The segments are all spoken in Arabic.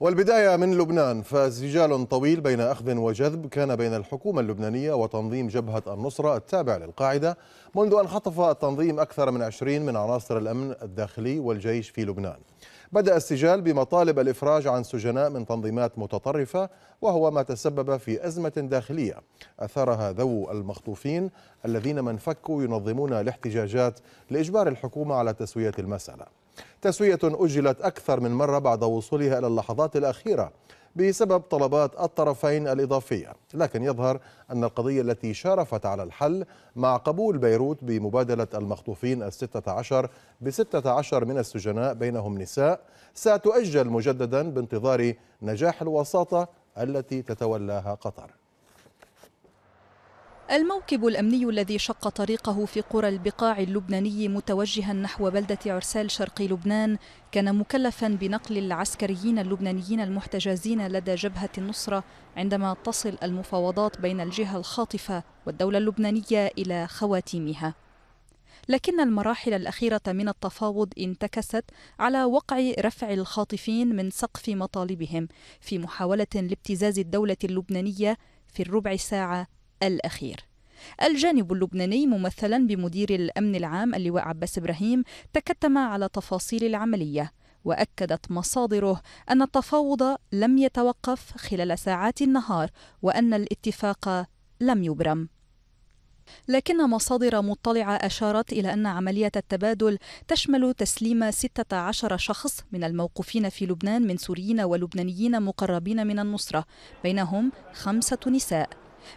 والبداية من لبنان فسجال طويل بين أخذ وجذب كان بين الحكومة اللبنانية وتنظيم جبهة النصرة التابع للقاعدة منذ أن خطف التنظيم أكثر من عشرين من عناصر الأمن الداخلي والجيش في لبنان بدأ السجال بمطالب الإفراج عن سجناء من تنظيمات متطرفة وهو ما تسبب في أزمة داخلية أثرها ذو المخطوفين الذين من فكوا ينظمون الاحتجاجات لإجبار الحكومة على تسوية المسألة تسوية أجلت أكثر من مرة بعد وصولها إلى اللحظات الأخيرة بسبب طلبات الطرفين الإضافية لكن يظهر أن القضية التي شارفت على الحل مع قبول بيروت بمبادلة المخطوفين الستة عشر بستة عشر من السجناء بينهم نساء ستؤجل مجددا بانتظار نجاح الوساطة التي تتولاها قطر الموكب الأمني الذي شق طريقه في قرى البقاع اللبناني متوجها نحو بلدة عرسال شرقي لبنان كان مكلفا بنقل العسكريين اللبنانيين المحتجزين لدى جبهة النصرة عندما تصل المفاوضات بين الجهة الخاطفة والدولة اللبنانية إلى خواتيمها لكن المراحل الأخيرة من التفاوض انتكست على وقع رفع الخاطفين من سقف مطالبهم في محاولة لابتزاز الدولة اللبنانية في الربع ساعة الأخير الجانب اللبناني ممثلا بمدير الأمن العام اللواء عباس إبراهيم تكتم على تفاصيل العملية واكدت مصادره ان التفاوض لم يتوقف خلال ساعات النهار وان الاتفاق لم يبرم لكن مصادر مطلعة أشارت إلى أن عملية التبادل تشمل تسليم 16 شخص من الموقوفين في لبنان من سوريين ولبنانيين مقربين من النصرة بينهم خمسة نساء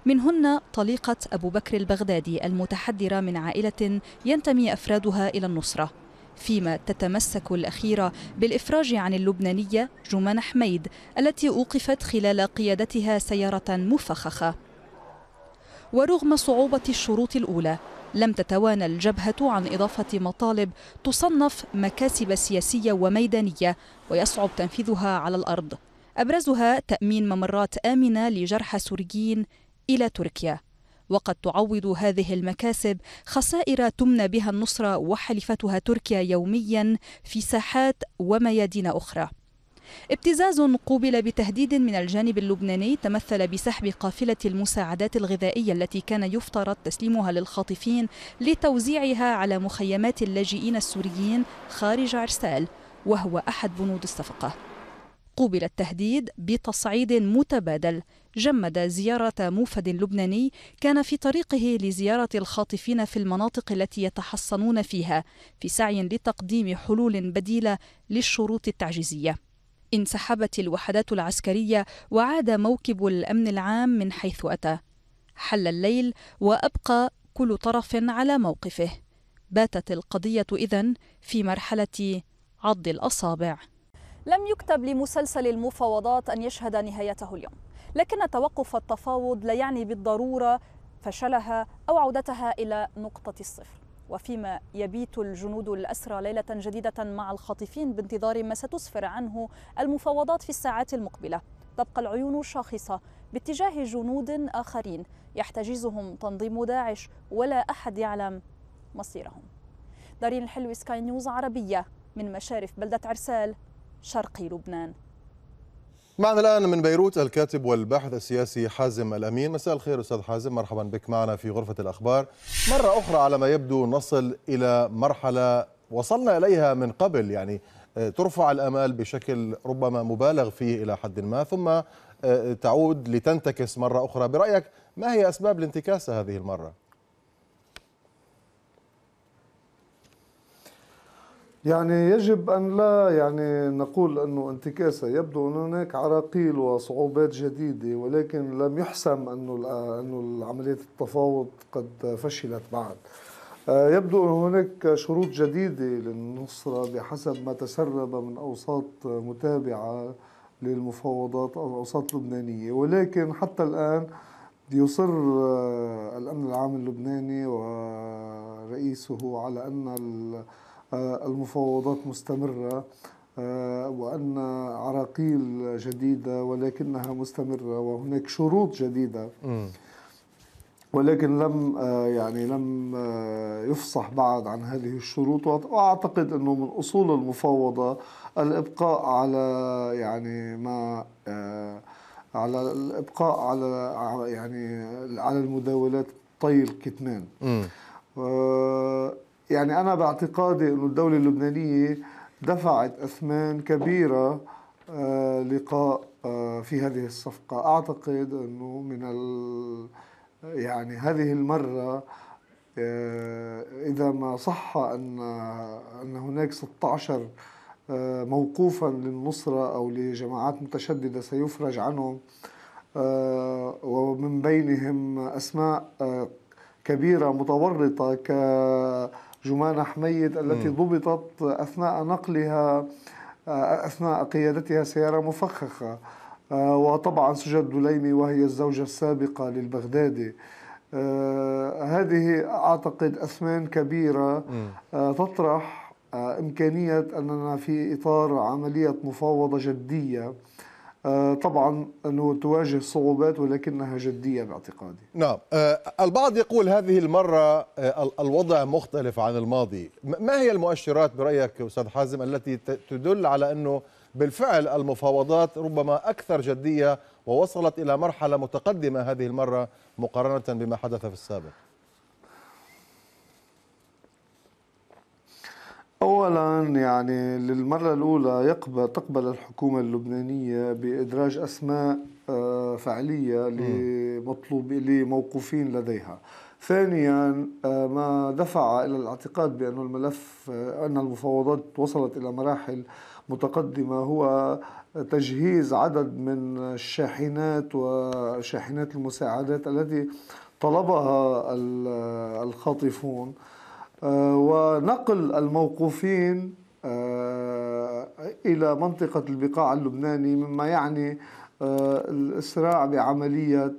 منهن طليقة أبو بكر البغدادي المتحدرة من عائلة ينتمي أفرادها إلى النصرة فيما تتمسك الأخيرة بالإفراج عن اللبنانية جمان حميد التي أوقفت خلال قيادتها سيارة مفخخة ورغم صعوبة الشروط الأولى لم تتوانى الجبهة عن إضافة مطالب تصنف مكاسب سياسية وميدانية ويصعب تنفيذها على الأرض أبرزها تأمين ممرات آمنة لجرحى سوريين إلى تركيا وقد تعوض هذه المكاسب خسائر تمنى بها النصرة وحلفتها تركيا يوميا في ساحات وميادين أخرى ابتزاز قوبل بتهديد من الجانب اللبناني تمثل بسحب قافلة المساعدات الغذائية التي كان يفترض تسليمها للخاطفين لتوزيعها على مخيمات اللاجئين السوريين خارج عرسال وهو أحد بنود الصفقة قوبل التهديد بتصعيد متبادل جمد زيارة موفد لبناني كان في طريقه لزيارة الخاطفين في المناطق التي يتحصنون فيها في سعي لتقديم حلول بديلة للشروط التعجيزية. انسحبت الوحدات العسكرية وعاد موكب الأمن العام من حيث أتى. حل الليل وأبقى كل طرف على موقفه. باتت القضية إذن في مرحلة عض الأصابع. لم يكتب لمسلسل المفاوضات أن يشهد نهايته اليوم لكن توقف التفاوض لا يعني بالضرورة فشلها أو عودتها إلى نقطة الصفر وفيما يبيت الجنود الأسرى ليلة جديدة مع الخاطفين بانتظار ما ستسفر عنه المفاوضات في الساعات المقبلة تبقى العيون شاخصة باتجاه جنود آخرين يحتجزهم تنظيم داعش ولا أحد يعلم مصيرهم دارين الحلوي سكاي نيوز عربية من مشارف بلدة عرسال شرق لبنان معنا الآن من بيروت الكاتب والباحث السياسي حازم الأمين مساء الخير أستاذ حازم مرحبا بك معنا في غرفة الأخبار مرة أخرى على ما يبدو نصل إلى مرحلة وصلنا إليها من قبل يعني آه، ترفع الأمال بشكل ربما مبالغ فيه إلى حد ما ثم آه، تعود لتنتكس مرة أخرى برأيك ما هي أسباب الانتكاسة هذه المرة؟ يعني يجب أن لا يعني نقول أنه انتكاسة يبدو أن هناك عراقيل وصعوبات جديدة ولكن لم يحسم أنه أنه عملية التفاوض قد فشلت بعد آه، يبدو أن هناك شروط جديدة للنصرة بحسب ما تسرب من أوساط متابعة للمفاوضات أو الأوساط اللبنانية ولكن حتى الآن يصر آه، الأمن العام اللبناني ورئيسه على أن آه، المفاوضات مستمرة آه، وأن عراقيل جديدة ولكنها مستمرة وهناك شروط جديدة ولكن لم آه، يعني لم يفصح بعد عن هذه الشروط واعتقد انه من اصول المفاوضه الابقاء على يعني ما على الابقاء على يعني على المداولات طي الكتمان يعني أنا باعتقادي انه الدولة اللبنانية دفعت أثمان كبيرة آه، لقاء آه، في هذه الصفقة أعتقد أنه من ال... يعني هذه المرة آه، إذا ما صح أن أن هناك 16 موقوفا للنصرة أو لجماعات متشددة سيفرج عنهم ومن بينهم أسماء كبيرة متورطة ك جمان حميد التي ضبطت أثناء نقلها آه، أثناء قيادتها سيارة مفخخة آه، وطبعا سجاد دليمي وهي الزوجة السابقة للبغدادي آه، هذه أعتقد أثمان كبيرة تطرح إمكانية أننا في إطار عملية مفاوضة جدية آه، طبعا أنه تواجه صعوبات ولكنها جدية باعتقادي نعم آه، البعض يقول هذه المرة آه، الوضع مختلف عن الماضي ما هي المؤشرات برأيك أستاذ حازم التي تدل على أنه بالفعل المفاوضات ربما أكثر جدية ووصلت إلى مرحلة متقدمة هذه المرة مقارنة بما حدث في السابق اولا يعني للمره الاولى يقبل تقبل الحكومه اللبنانيه بادراج اسماء آه، فعليه لمطلوب لموقوفين لديها ثانيا آه، ما دفع الى الاعتقاد بان الملف آه، ان المفاوضات وصلت الى مراحل متقدمه هو تجهيز عدد من الشاحنات وشاحنات المساعدات التي طلبها الخاطفون آه، ونقل الموقوفين آه، إلى منطقة البقاع اللبناني مما يعني آه، الإسراع بعملية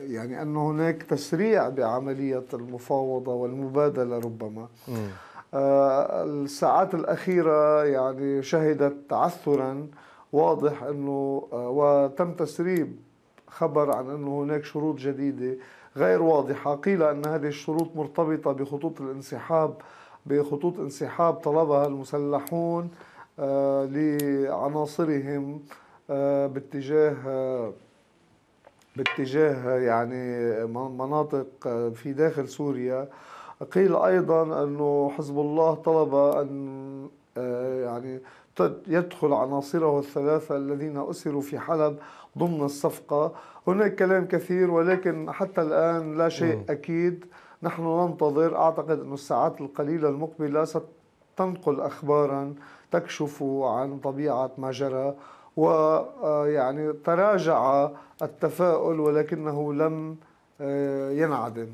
يعني أن هناك تسريع بعملية المفاوضة والمبادلة ربما الساعات الأخيرة يعني شهدت تعثرا واضح أنه وتم تسريب خبر عن أنه هناك شروط جديدة غير واضحة قيل أن هذه الشروط مرتبطة بخطوط الانسحاب بخطوط انسحاب طلبها المسلحون آه، لعناصرهم آه، باتجاه آه، باتجاه يعني مناطق في داخل سوريا قيل ايضا انه حزب الله طلب ان يعني يدخل عناصره الثلاثة الذين أسروا في حلب ضمن الصفقة هناك كلام كثير ولكن حتى الآن لا شيء أكيد نحن ننتظر أعتقد أن الساعات القليلة المقبلة ستنقل أخبارا تكشف عن طبيعة ما جرى ويعني آه، تراجع التفاؤل ولكنه لم آه، ينعدم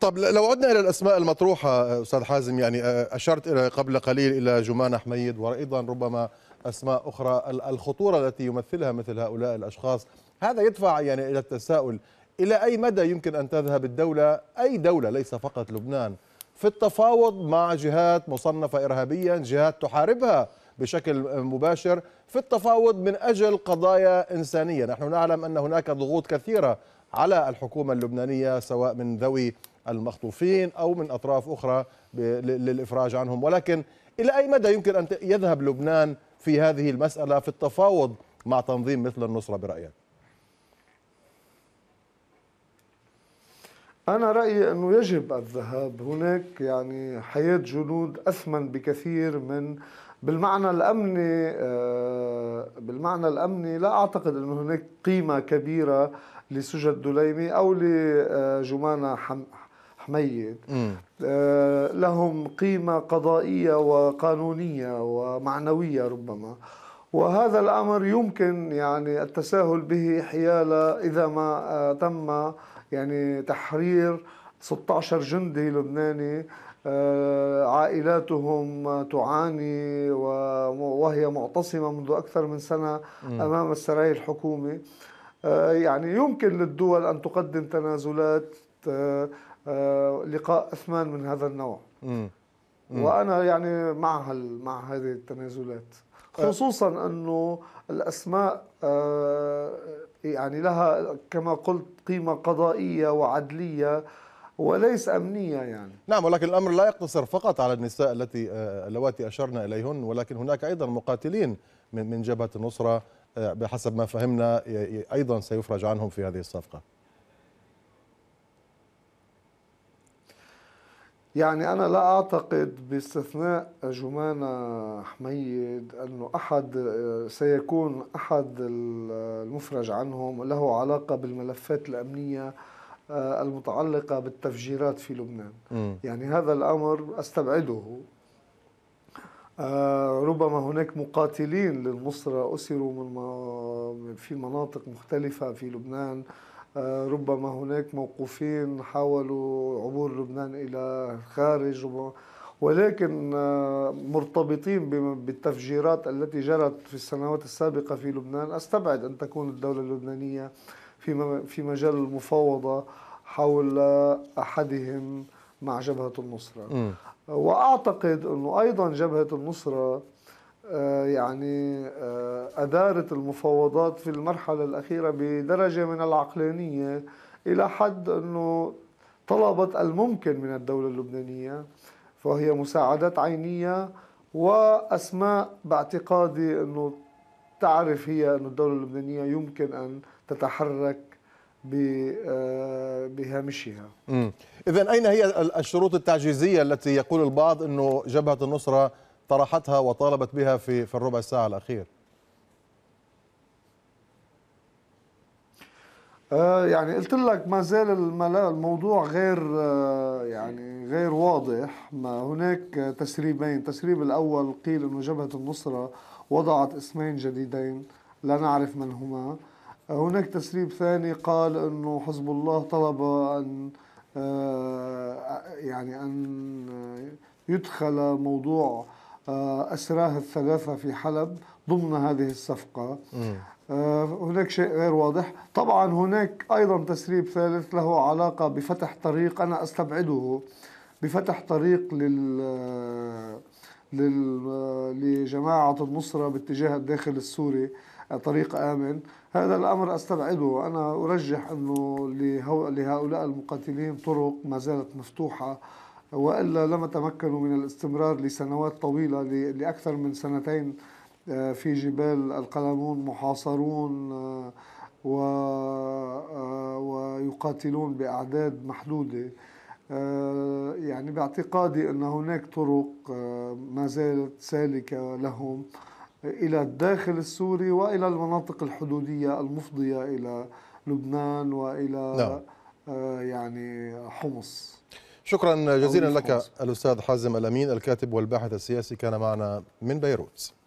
طب لو عدنا الى الاسماء المطروحه آه، استاذ حازم يعني آه، اشرت الى قبل قليل الى جمان حميد وايضا ربما اسماء اخرى الخطوره التي يمثلها مثل هؤلاء الاشخاص هذا يدفع يعني الى التساؤل الى اي مدى يمكن ان تذهب الدوله اي دوله ليس فقط لبنان في التفاوض مع جهات مصنفه ارهابيا جهات تحاربها بشكل مباشر في التفاوض من اجل قضايا انسانيه، نحن نعلم ان هناك ضغوط كثيره على الحكومة اللبنانية سواء من ذوي المخطوفين أو من أطراف أخرى للإفراج عنهم ولكن إلى أي مدى يمكن أن يذهب لبنان في هذه المسألة في التفاوض مع تنظيم مثل النصرة برأيك أنا رأيي أنه يجب الذهاب هناك يعني حياة جنود أثمن بكثير من بالمعنى الأمني آه، بالمعنى الأمني لا أعتقد أنه هناك قيمة كبيرة لسجد دليمي او لجمانه حميد آه، لهم قيمه قضائيه وقانونيه ومعنويه ربما وهذا الامر يمكن يعني التساهل به حيال اذا ما آه، تم يعني تحرير 16 جندي لبناني آه، عائلاتهم تعاني وهي معتصمه منذ اكثر من سنه امام السراي الحكومي آه، يعني يمكن للدول أن تقدم تنازلات آه، آه، لقاء أثمان من هذا النوع م. م. وأنا يعني مع مع هذه التنازلات خصوصا أنه الأسماء يعني لها كما قلت قيمة قضائية وعدلية وليس أمنية يعني نعم ولكن الأمر لا يقتصر فقط على النساء التي اللواتي أشرنا إليهن ولكن هناك أيضا مقاتلين من من جبهة النصرة آه، بحسب ما فهمنا ايضا سيفرج عنهم في هذه الصفقه يعني أنا لا أعتقد باستثناء جمانة حميد أنه أحد آه، سيكون أحد المفرج عنهم له علاقة بالملفات الأمنية آه، المتعلقة بالتفجيرات في لبنان م. يعني هذا الأمر أستبعده آه، ربما هناك مقاتلين للنصرة أسروا من في مناطق مختلفة في لبنان آه، ربما هناك موقوفين حاولوا عبور لبنان إلى الخارج ولكن آه، مرتبطين بالتفجيرات التي جرت في السنوات السابقة في لبنان أستبعد أن تكون الدولة اللبنانية في مجال المفاوضة حول أحدهم مع جبهة النصرة م. وأعتقد أنه أيضا جبهة النصرة آه، يعني آه، أدارت المفاوضات في المرحلة الأخيرة بدرجة من العقلانية إلى حد أنه طلبت الممكن من الدولة اللبنانية فهي مساعدات عينية وأسماء باعتقادي أنه تعرف هي أن الدولة اللبنانية يمكن أن تتحرك آه، بهامشها إذا أين هي الشروط التعجيزية التي يقول البعض أنه جبهة النصرة طرحتها وطالبت بها في, في الربع الساعة الأخير آه، يعني قلت لك ما زال الموضوع غير آه، يعني غير واضح ما هناك تسريبين التسريب الأول قيل أنه جبهة النصرة وضعت اسمين جديدين لا نعرف من هما هناك تسريب ثاني قال أنه حزب الله طلب أن آه، يعني أن يدخل موضوع آه، أسراه الثلاثة في حلب ضمن هذه الصفقة آه، هناك شيء غير واضح طبعا هناك أيضا تسريب ثالث له علاقة بفتح طريق أنا أستبعده بفتح طريق لل لجماعة النصرة باتجاه الداخل السوري طريق آمن هذا الأمر أستبعده أنا أرجح أنه لهؤلاء المقاتلين طرق ما زالت مفتوحة وإلا لم تمكنوا من الاستمرار لسنوات طويلة لأكثر من سنتين آه، في جبال القلمون محاصرون آه، آه، ويقاتلون بأعداد محدودة يعني باعتقادي أن هناك طرق ما زالت سالكة لهم إلى الداخل السوري وإلى المناطق الحدودية المفضية إلى لبنان وإلى نعم. آه، يعني حمص شكرا جزيلا لك الأستاذ حازم الأمين الكاتب والباحث السياسي كان معنا من بيروت